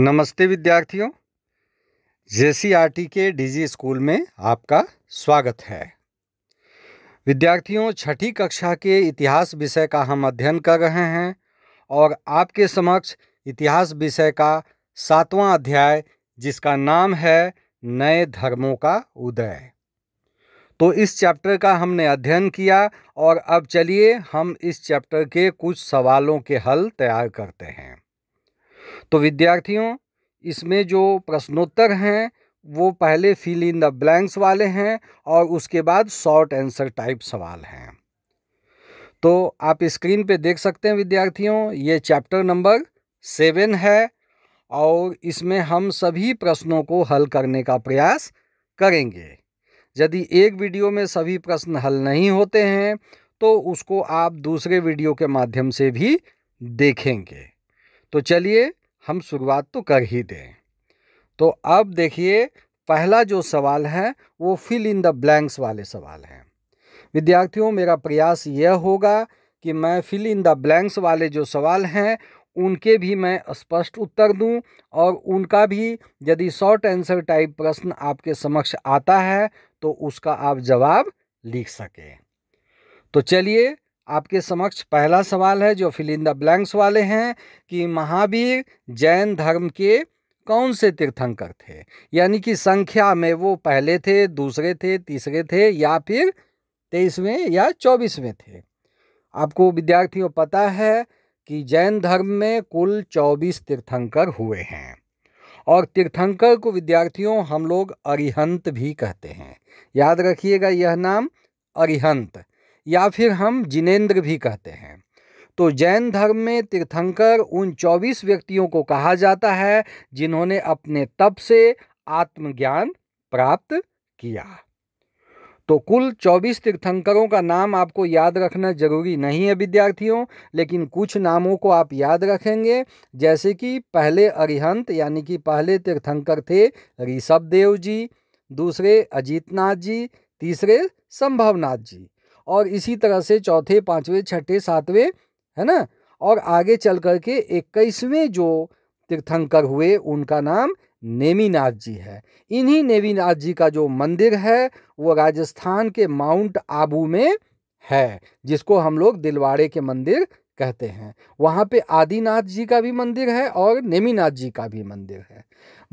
नमस्ते विद्यार्थियों जेसीआरटी के डीजी स्कूल में आपका स्वागत है विद्यार्थियों छठी कक्षा के इतिहास विषय का हम अध्ययन कर रहे हैं और आपके समक्ष इतिहास विषय का सातवां अध्याय जिसका नाम है नए धर्मों का उदय तो इस चैप्टर का हमने अध्ययन किया और अब चलिए हम इस चैप्टर के कुछ सवालों के हल तैयार करते हैं तो विद्यार्थियों इसमें जो प्रश्नोत्तर हैं वो पहले फिल इन द ब्लैंक्स वाले हैं और उसके बाद शॉर्ट आंसर टाइप सवाल हैं तो आप स्क्रीन पे देख सकते हैं विद्यार्थियों ये चैप्टर नंबर सेवन है और इसमें हम सभी प्रश्नों को हल करने का प्रयास करेंगे यदि एक वीडियो में सभी प्रश्न हल नहीं होते हैं तो उसको आप दूसरे वीडियो के माध्यम से भी देखेंगे तो चलिए हम शुरुआत तो कर ही दें तो अब देखिए पहला जो सवाल है वो फिल इन द ब्लैंक्स वाले सवाल हैं विद्यार्थियों मेरा प्रयास यह होगा कि मैं फिल इन द ब्लैंक्स वाले जो सवाल हैं उनके भी मैं स्पष्ट उत्तर दूं और उनका भी यदि शॉर्ट आंसर टाइप प्रश्न आपके समक्ष आता है तो उसका आप जवाब लिख सकें तो चलिए आपके समक्ष पहला सवाल है जो फिलिंदा ब्लैंक्स वाले हैं कि महावीर जैन धर्म के कौन से तीर्थंकर थे यानी कि संख्या में वो पहले थे दूसरे थे तीसरे थे या फिर तेईसवें या चौबीसवें थे आपको विद्यार्थियों पता है कि जैन धर्म में कुल चौबीस तीर्थंकर हुए हैं और तीर्थंकर को विद्यार्थियों हम लोग अरिहंत भी कहते हैं याद रखिएगा यह नाम अरिहंत या फिर हम जिनेन्द्र भी कहते हैं तो जैन धर्म में तीर्थंकर उन चौबीस व्यक्तियों को कहा जाता है जिन्होंने अपने तप से आत्मज्ञान प्राप्त किया तो कुल 24 तीर्थंकरों का नाम आपको याद रखना जरूरी नहीं है विद्यार्थियों लेकिन कुछ नामों को आप याद रखेंगे जैसे कि पहले अरिहंत यानी कि पहले तीर्थंकर थे ऋषभ देव जी दूसरे अजीतनाथ जी तीसरे संभवनाथ जी और इसी तरह से चौथे पाँचवें छठे सातवें है ना और आगे चल कर के इक्कीसवें जो तीर्थंकर हुए उनका नाम नेमीनाथ जी है इन्हीं नेमीनाथ जी का जो मंदिर है वो राजस्थान के माउंट आबू में है जिसको हम लोग दिलवाड़े के मंदिर कहते हैं वहाँ पे आदिनाथ जी का भी मंदिर है और नेमीनाथ जी का भी मंदिर है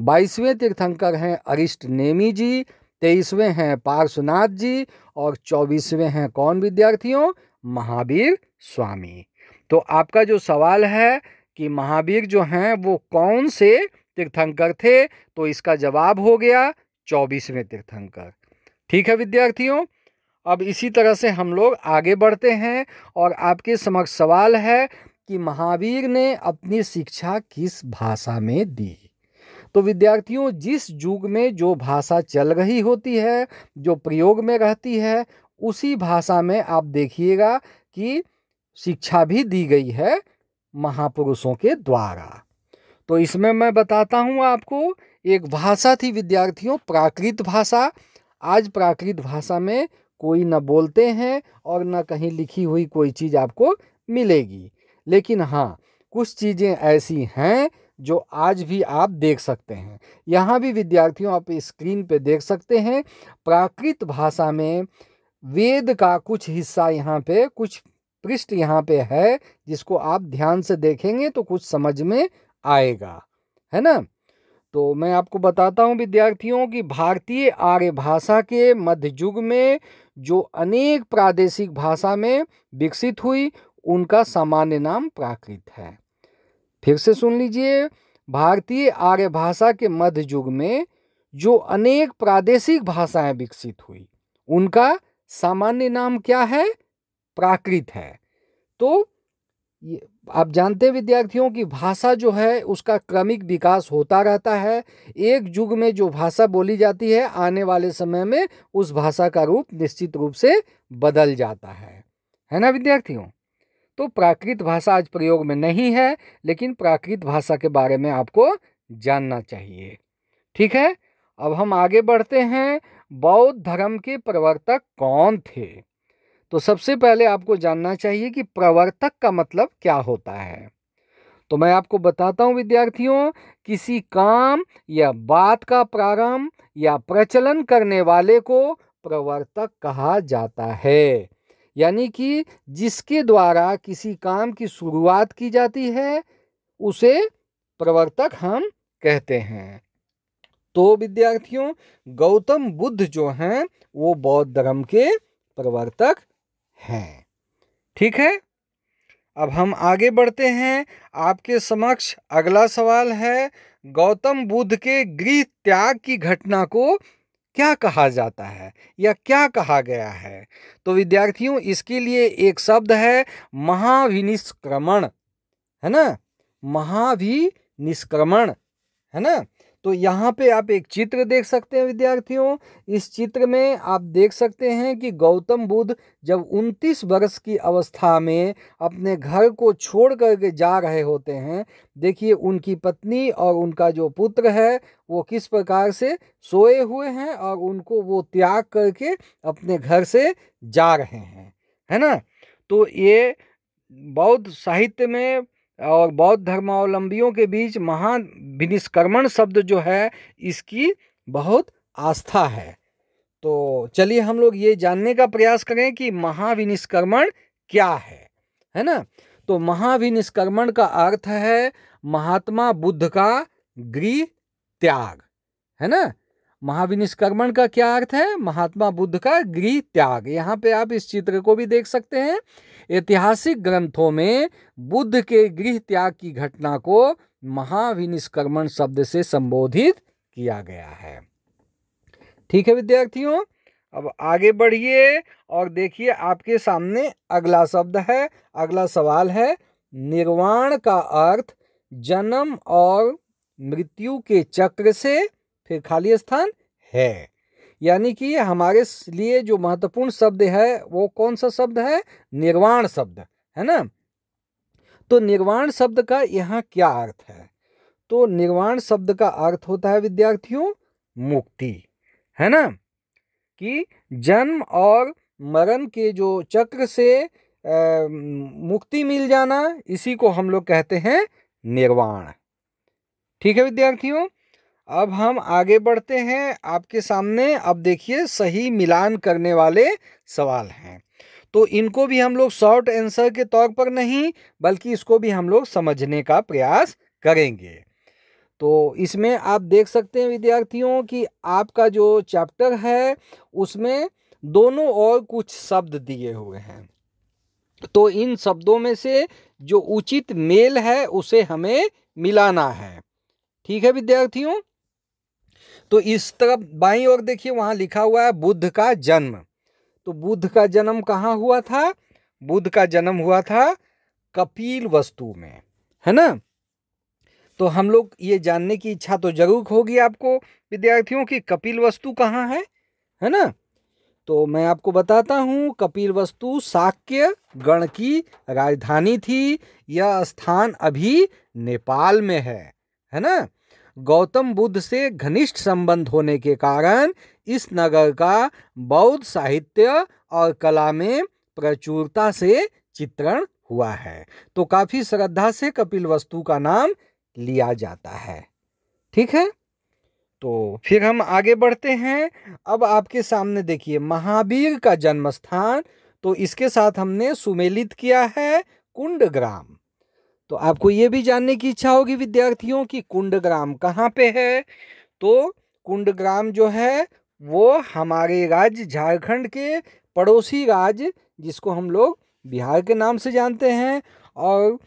बाईसवें तीर्थंकर हैं अरिष्ट नेमी जी तेईसवें हैं पार्श्वनाथ जी और चौबीसवें हैं कौन विद्यार्थियों महावीर स्वामी तो आपका जो सवाल है कि महावीर जो हैं वो कौन से तीर्थंकर थे तो इसका जवाब हो गया चौबीसवें तीर्थंकर ठीक है विद्यार्थियों अब इसी तरह से हम लोग आगे बढ़ते हैं और आपके समक्ष सवाल है कि महावीर ने अपनी शिक्षा किस भाषा में दी तो विद्यार्थियों जिस युग में जो भाषा चल रही होती है जो प्रयोग में रहती है उसी भाषा में आप देखिएगा कि शिक्षा भी दी गई है महापुरुषों के द्वारा तो इसमें मैं बताता हूँ आपको एक भाषा थी विद्यार्थियों प्राकृत भाषा आज प्राकृत भाषा में कोई न बोलते हैं और न कहीं लिखी हुई कोई चीज़ आपको मिलेगी लेकिन हाँ कुछ चीज़ें ऐसी हैं जो आज भी आप देख सकते हैं यहाँ भी विद्यार्थियों आप स्क्रीन पे देख सकते हैं प्राकृत भाषा में वेद का कुछ हिस्सा यहाँ पे कुछ पृष्ठ यहाँ पे है जिसको आप ध्यान से देखेंगे तो कुछ समझ में आएगा है ना तो मैं आपको बताता हूँ विद्यार्थियों कि भारतीय आर्य भाषा के मध्य युग में जो अनेक प्रादेशिक भाषा में विकसित हुई उनका सामान्य नाम प्राकृत है फिर से सुन लीजिए भारतीय आर्य भाषा के मध्य युग में जो अनेक प्रादेशिक भाषाएं विकसित हुई उनका सामान्य नाम क्या है प्राकृत है तो ये आप जानते विद्यार्थियों की भाषा जो है उसका क्रमिक विकास होता रहता है एक युग में जो भाषा बोली जाती है आने वाले समय में उस भाषा का रूप निश्चित रूप से बदल जाता है है ना विद्यार्थियों तो प्राकृत भाषा आज प्रयोग में नहीं है लेकिन प्राकृत भाषा के बारे में आपको जानना चाहिए ठीक है अब हम आगे बढ़ते हैं बौद्ध धर्म के प्रवर्तक कौन थे तो सबसे पहले आपको जानना चाहिए कि प्रवर्तक का मतलब क्या होता है तो मैं आपको बताता हूँ विद्यार्थियों किसी काम या बात का प्रारंभ या प्रचलन करने वाले को प्रवर्तक कहा जाता है यानी कि जिसके द्वारा किसी काम की शुरुआत की जाती है उसे प्रवर्तक हम कहते हैं तो विद्यार्थियों गौतम बुद्ध जो हैं वो बौद्ध धर्म के प्रवर्तक हैं ठीक है अब हम आगे बढ़ते हैं आपके समक्ष अगला सवाल है गौतम बुद्ध के गृह त्याग की घटना को क्या कहा जाता है या क्या कहा गया है तो विद्यार्थियों इसके लिए एक शब्द है महाविनिष्क्रमण है ना महाविनिष्क्रमण है ना तो यहाँ पे आप एक चित्र देख सकते हैं विद्यार्थियों इस चित्र में आप देख सकते हैं कि गौतम बुद्ध जब 29 वर्ष की अवस्था में अपने घर को छोड़ करके जा रहे होते हैं देखिए उनकी पत्नी और उनका जो पुत्र है वो किस प्रकार से सोए हुए हैं और उनको वो त्याग करके अपने घर से जा रहे हैं है ना तो ये बौद्ध साहित्य में और बौद्ध धर्मावलंबियों के बीच महान विनिष्कर्मण शब्द जो है इसकी बहुत आस्था है तो चलिए हम लोग ये जानने का प्रयास करें कि महाविनिष्कर्मण क्या है है ना तो महाविनिष्कर्मण का अर्थ है महात्मा बुद्ध का गृह त्याग है ना महाविनिष्कर्मण का क्या अर्थ है महात्मा बुद्ध का गृह त्याग यहाँ पे आप इस चित्र को भी देख सकते हैं ऐतिहासिक ग्रंथों में बुद्ध के गृह त्याग की घटना को महाविनिष्कर्मण शब्द से संबोधित किया गया है ठीक है विद्यार्थियों अब आगे बढ़िए और देखिए आपके सामने अगला शब्द है अगला सवाल है निर्वाण का अर्थ जन्म और मृत्यु के चक्र से फिर खाली स्थान है यानी कि हमारे लिए जो महत्वपूर्ण शब्द है वो कौन सा शब्द है निर्वाण शब्द है ना तो निर्वाण शब्द का यहाँ क्या अर्थ है तो निर्वाण शब्द का अर्थ होता है विद्यार्थियों मुक्ति है ना कि जन्म और मरण के जो चक्र से आ, मुक्ति मिल जाना इसी को हम लोग कहते हैं निर्वाण ठीक है विद्यार्थियों अब हम आगे बढ़ते हैं आपके सामने अब देखिए सही मिलान करने वाले सवाल हैं तो इनको भी हम लोग शॉर्ट आंसर के तौर पर नहीं बल्कि इसको भी हम लोग समझने का प्रयास करेंगे तो इसमें आप देख सकते हैं विद्यार्थियों कि आपका जो चैप्टर है उसमें दोनों और कुछ शब्द दिए हुए हैं तो इन शब्दों में से जो उचित मेल है उसे हमें मिलाना है ठीक है विद्यार्थियों तो इस तरफ बाई और देखिए वहाँ लिखा हुआ है बुद्ध का जन्म तो बुद्ध का जन्म कहाँ हुआ था बुद्ध का जन्म हुआ था कपिल वस्तु में है ना तो हम लोग ये जानने की इच्छा तो जरूर होगी आपको विद्यार्थियों की कपिल वस्तु कहाँ है है ना तो मैं आपको बताता हूँ कपिल वस्तु शाक्य गण की राजधानी थी यह स्थान अभी नेपाल में है है ना गौतम बुद्ध से घनिष्ठ संबंध होने के कारण इस नगर का बौद्ध साहित्य और कला में प्रचुरता से चित्रण हुआ है तो काफ़ी श्रद्धा से कपिल वस्तु का नाम लिया जाता है ठीक है तो फिर हम आगे बढ़ते हैं अब आपके सामने देखिए महावीर का जन्म स्थान तो इसके साथ हमने सुमेलित किया है कुंड ग्राम तो आपको ये भी जानने की इच्छा होगी विद्यार्थियों की कुंडग्राम कहाँ पे है तो कुंडग्राम जो है वो हमारे राज्य झारखंड के पड़ोसी राज्य जिसको हम लोग बिहार के नाम से जानते हैं और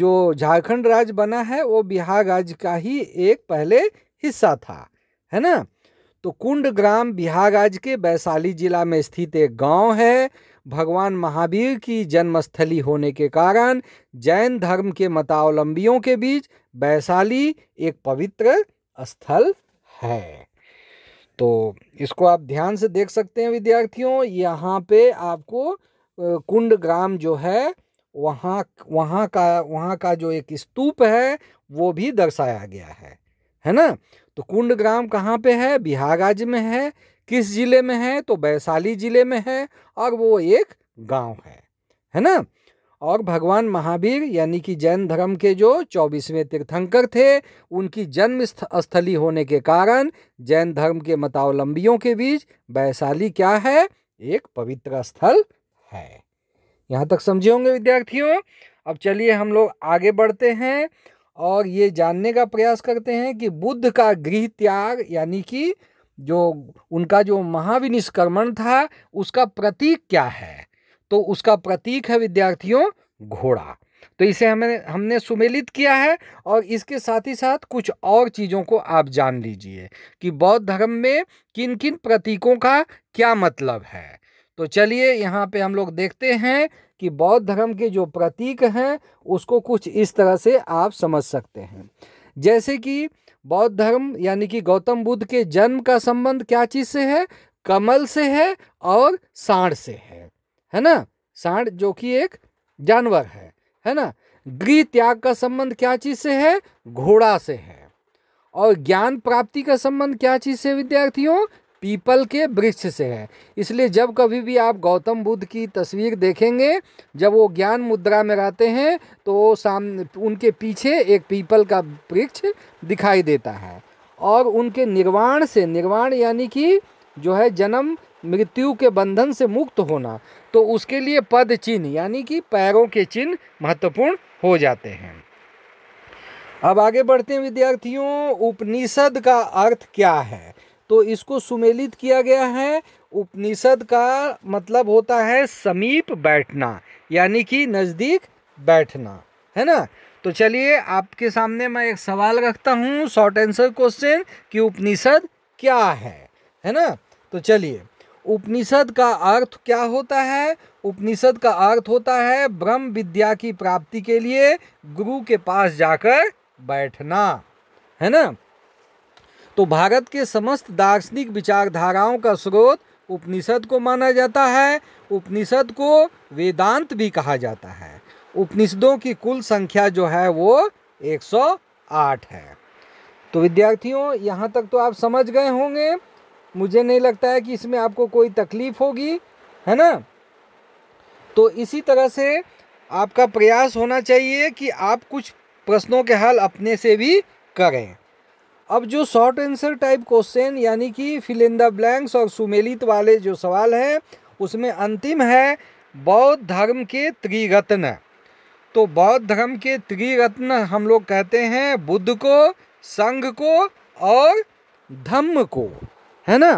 जो झारखंड राज्य बना है वो बिहार राज्य का ही एक पहले हिस्सा था है ना तो कुंड ग्राम बिहार राज्य के वैशाली जिला में स्थित एक गांव है भगवान महावीर की जन्मस्थली होने के कारण जैन धर्म के मतावलंबियों के बीच वैशाली एक पवित्र स्थल है तो इसको आप ध्यान से देख सकते हैं विद्यार्थियों यहाँ पे आपको कुंड ग्राम जो है वहाँ वहाँ का वहाँ का जो एक स्तूप है वो भी दर्शाया गया है है ना तो कुंड ग्राम कहाँ पे है बिहार राज्य में है किस जिले में है तो वैशाली जिले में है और वो एक गांव है है ना और भगवान महावीर यानी कि जैन धर्म के जो चौबीसवें तीर्थंकर थे उनकी जन्म स्थली होने के कारण जैन धर्म के मतावलंबियों के बीच वैशाली क्या है एक पवित्र स्थल है यहाँ तक समझे होंगे विद्यार्थियों अब चलिए हम लोग आगे बढ़ते हैं और ये जानने का प्रयास करते हैं कि बुद्ध का गृह त्याग यानी कि जो उनका जो महाविनिष्क्रमण था उसका प्रतीक क्या है तो उसका प्रतीक है विद्यार्थियों घोड़ा तो इसे हमें हमने सुमेलित किया है और इसके साथ ही साथ कुछ और चीज़ों को आप जान लीजिए कि बौद्ध धर्म में किन किन प्रतीकों का क्या मतलब है तो चलिए यहाँ पे हम लोग देखते हैं कि बौद्ध धर्म के जो प्रतीक हैं उसको कुछ इस तरह से आप समझ सकते हैं जैसे कि बौद्ध धर्म यानी कि गौतम बुद्ध के जन्म का संबंध क्या चीज़ से है कमल से है और सांड से है है ना सांड जो कि एक जानवर है है ना गृह त्याग का संबंध क्या चीज़ से है घोड़ा से है और ज्ञान प्राप्ति का संबंध क्या चीज़ से विद्यार्थियों पीपल के वृक्ष से है इसलिए जब कभी भी आप गौतम बुद्ध की तस्वीर देखेंगे जब वो ज्ञान मुद्रा में रहते हैं तो वो सामने उनके पीछे एक पीपल का वृक्ष दिखाई देता है और उनके निर्वाण से निर्वाण यानी कि जो है जन्म मृत्यु के बंधन से मुक्त होना तो उसके लिए पद चिन्ह यानी कि पैरों के चिन्ह महत्वपूर्ण हो जाते हैं अब आगे बढ़ते हैं विद्यार्थियों उपनिषद का अर्थ क्या है तो इसको सुमेलित किया गया है उपनिषद का मतलब होता है समीप बैठना यानी कि नज़दीक बैठना है ना तो चलिए आपके सामने मैं एक सवाल रखता हूँ शॉर्ट आंसर क्वेश्चन कि उपनिषद क्या है है ना तो चलिए उपनिषद का अर्थ क्या होता है उपनिषद का अर्थ होता है ब्रह्म विद्या की प्राप्ति के लिए गुरु के पास जाकर बैठना है ना तो भारत के समस्त दार्शनिक विचारधाराओं का स्रोत उपनिषद को माना जाता है उपनिषद को वेदांत भी कहा जाता है उपनिषदों की कुल संख्या जो है वो 108 है तो विद्यार्थियों यहाँ तक तो आप समझ गए होंगे मुझे नहीं लगता है कि इसमें आपको कोई तकलीफ़ होगी है ना तो इसी तरह से आपका प्रयास होना चाहिए कि आप कुछ प्रश्नों के हल अपने से भी करें अब जो शॉर्ट आंसर टाइप क्वेश्चन यानी कि फिलिंदा ब्लैंक्स और सुमेलित वाले जो सवाल हैं उसमें अंतिम है बौद्ध धर्म के त्रिरत्न तो बौद्ध धर्म के त्रिरत्न हम लोग कहते हैं बुद्ध को संघ को और धम्म को है ना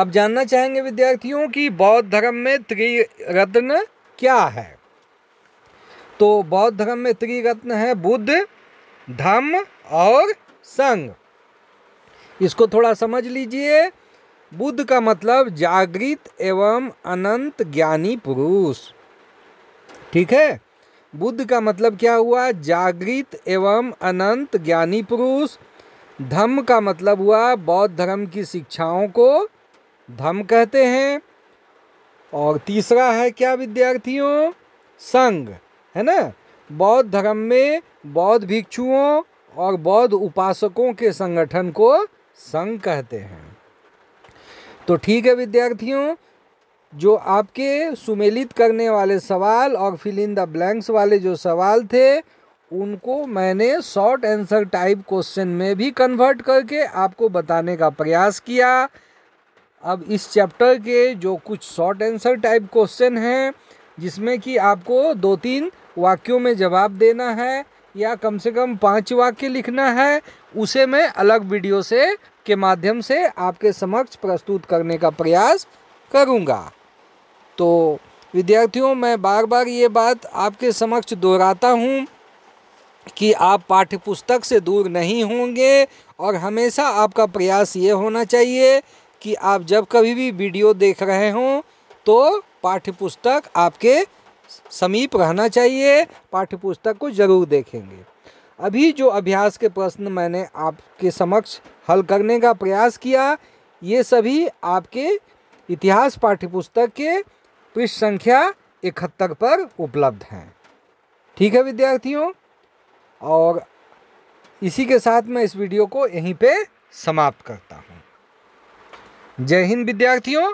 आप जानना चाहेंगे विद्यार्थियों कि बौद्ध धर्म में त्रिरत्न क्या है तो बौद्ध धर्म में त्रिरत्न है बुद्ध धम्म और संग इसको थोड़ा समझ लीजिए बुद्ध का मतलब जागृत एवं अनंत ज्ञानी पुरुष ठीक है बुद्ध का मतलब क्या हुआ जागृत एवं अनंत ज्ञानी पुरुष धम्म का मतलब हुआ बौद्ध धर्म की शिक्षाओं को धम कहते हैं और तीसरा है क्या विद्यार्थियों संघ है ना बौद्ध धर्म में बौद्ध भिक्षुओं और बौद्ध उपासकों के संगठन को संघ कहते हैं तो ठीक है विद्यार्थियों जो आपके सुमेलित करने वाले सवाल और फिल इन द ब्लैंक्स वाले जो सवाल थे उनको मैंने शॉर्ट आंसर टाइप क्वेश्चन में भी कन्वर्ट करके आपको बताने का प्रयास किया अब इस चैप्टर के जो कुछ शॉर्ट आंसर टाइप क्वेश्चन हैं जिसमें कि आपको दो तीन वाक्यों में जवाब देना है या कम से कम पाँच वाक्य लिखना है उसे मैं अलग वीडियो से के माध्यम से आपके समक्ष प्रस्तुत करने का प्रयास करूँगा तो विद्यार्थियों मैं बार बार ये बात आपके समक्ष दोहराता हूँ कि आप पाठ्यपुस्तक से दूर नहीं होंगे और हमेशा आपका प्रयास ये होना चाहिए कि आप जब कभी भी वीडियो देख रहे हों तो पाठ्यपुस्तक आपके समीप रहना चाहिए पाठ्यपुस्तक को जरूर देखेंगे अभी जो अभ्यास के प्रश्न मैंने आपके समक्ष हल करने का प्रयास किया ये सभी आपके इतिहास पाठ्यपुस्तक के पृष्ठ संख्या इकहत्तर पर उपलब्ध हैं ठीक है विद्यार्थियों और इसी के साथ मैं इस वीडियो को यहीं पे समाप्त करता हूँ जय हिंद विद्यार्थियों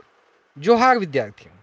जोहार विद्यार्थियों